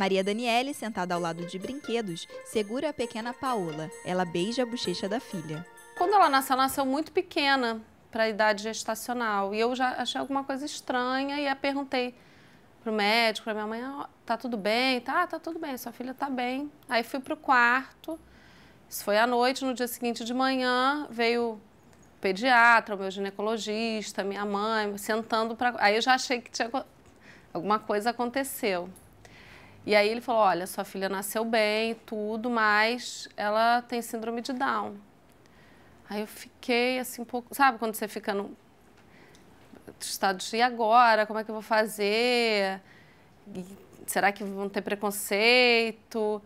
Maria Daniele, sentada ao lado de brinquedos, segura a pequena Paola. Ela beija a bochecha da filha. Quando ela nasceu, ela nasceu muito pequena para a idade gestacional. E eu já achei alguma coisa estranha e a perguntei pro médico, para minha mãe, oh, tá tudo bem? Tá, tá tudo bem, sua filha tá bem. Aí fui pro quarto. Isso foi à noite, no dia seguinte de manhã, veio o pediatra, o meu ginecologista, minha mãe, sentando para, aí eu já achei que tinha alguma coisa aconteceu. E aí ele falou: olha, sua filha nasceu bem, tudo, mas ela tem síndrome de Down. Aí eu fiquei assim um pouco. Sabe quando você fica no estado de e agora? Como é que eu vou fazer? E será que vão ter preconceito?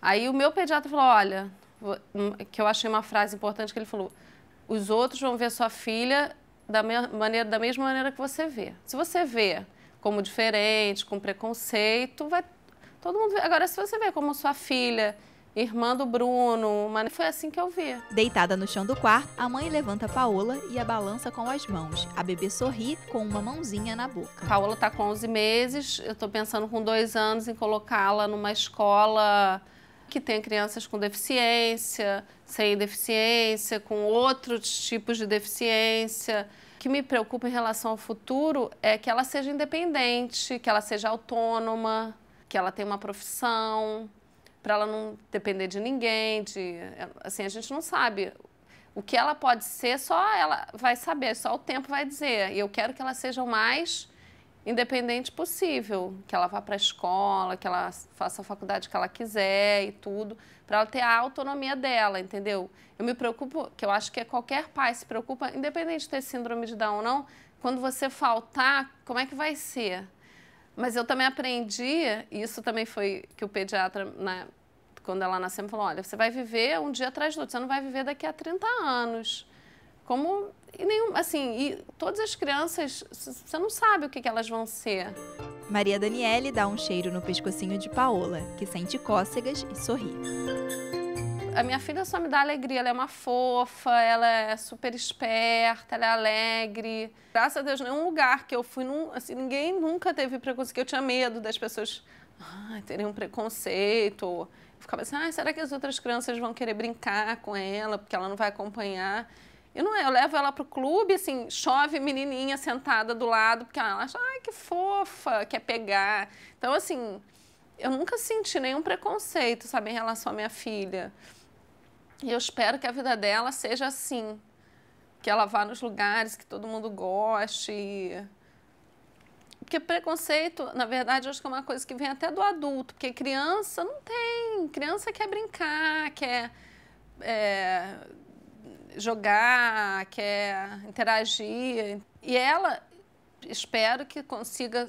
Aí o meu pediatra falou: olha, que eu achei uma frase importante que ele falou: os outros vão ver sua filha da, maneira, da mesma maneira que você vê. Se você vê como diferente, com preconceito, vai Todo mundo vê. Agora, se você vê como sua filha, irmã do Bruno, mas foi assim que eu vi. Deitada no chão do quarto, a mãe levanta a Paola e a balança com as mãos. A bebê sorri com uma mãozinha na boca. Paola está com 11 meses, eu estou pensando com dois anos em colocá-la numa escola que tem crianças com deficiência, sem deficiência, com outros tipos de deficiência. O que me preocupa em relação ao futuro é que ela seja independente, que ela seja autônoma, que ela tem uma profissão, para ela não depender de ninguém, de assim, a gente não sabe o que ela pode ser, só ela vai saber, só o tempo vai dizer. E eu quero que ela seja o mais independente possível, que ela vá para a escola, que ela faça a faculdade que ela quiser e tudo, para ela ter a autonomia dela, entendeu? Eu me preocupo, que eu acho que é qualquer pai se preocupa, independente de ter síndrome de Down ou não, quando você faltar, como é que vai ser? Mas eu também aprendi, isso também foi que o pediatra, né, quando ela nasceu, me falou: olha, você vai viver um dia atrás do outro, você não vai viver daqui a 30 anos. Como. E nenhum, assim, e todas as crianças, você não sabe o que, que elas vão ser. Maria Daniele dá um cheiro no pescocinho de Paola, que sente cócegas e sorri a minha filha só me dá alegria. Ela é uma fofa, ela é super esperta, ela é alegre. Graças a Deus, nenhum lugar que eu fui, assim, ninguém nunca teve preconceito. eu tinha medo das pessoas ah, terem um preconceito. Ou ficava assim, ah, será que as outras crianças vão querer brincar com ela, porque ela não vai acompanhar? Eu não, eu levo ela para o clube, assim, chove menininha sentada do lado, porque ela acha, ai, que fofa, quer pegar. Então, assim, eu nunca senti nenhum preconceito, sabe, em relação à minha filha. E eu espero que a vida dela seja assim, que ela vá nos lugares que todo mundo goste. Porque preconceito, na verdade, acho que é uma coisa que vem até do adulto, porque criança não tem. Criança quer brincar, quer é, jogar, quer interagir. E ela, espero que consiga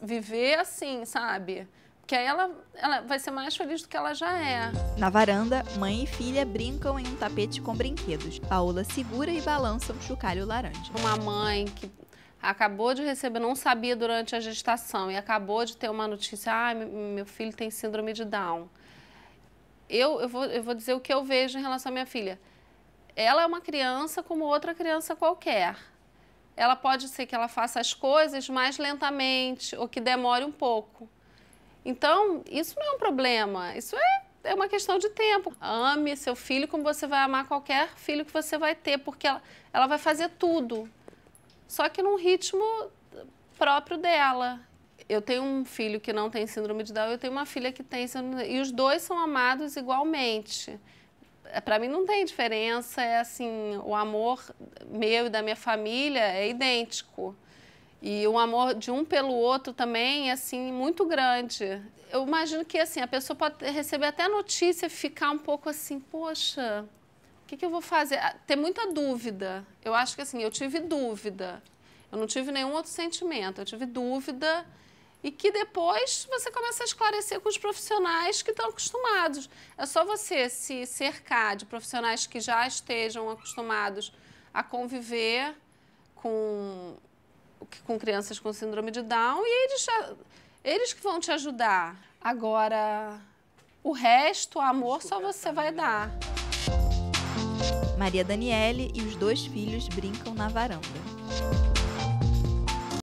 viver assim, sabe? que aí ela, ela vai ser mais feliz do que ela já é. Na varanda, mãe e filha brincam em um tapete com brinquedos. Paola segura e balança um chocalho laranja. Uma mãe que acabou de receber, não sabia durante a gestação e acabou de ter uma notícia, ah, meu filho tem síndrome de Down. Eu, eu, vou, eu vou dizer o que eu vejo em relação à minha filha. Ela é uma criança como outra criança qualquer. Ela pode ser que ela faça as coisas mais lentamente ou que demore um pouco. Então, isso não é um problema, isso é é uma questão de tempo. Ame seu filho como você vai amar qualquer filho que você vai ter, porque ela, ela vai fazer tudo, só que num ritmo próprio dela. Eu tenho um filho que não tem síndrome de Down, eu tenho uma filha que tem síndrome de Down, e os dois são amados igualmente. É, Para mim não tem diferença, é assim, o amor meu e da minha família é idêntico. E um amor de um pelo outro também, assim, muito grande. Eu imagino que, assim, a pessoa pode receber até notícia e ficar um pouco assim, poxa, o que, que eu vou fazer? Ah, ter muita dúvida. Eu acho que, assim, eu tive dúvida. Eu não tive nenhum outro sentimento, eu tive dúvida e que depois você começa a esclarecer com os profissionais que estão acostumados. É só você se cercar de profissionais que já estejam acostumados a conviver com com crianças com síndrome de Down e eles, eles que vão te ajudar. Agora, o resto, o amor, só você vai dar. Maria Daniele e os dois filhos brincam na varanda.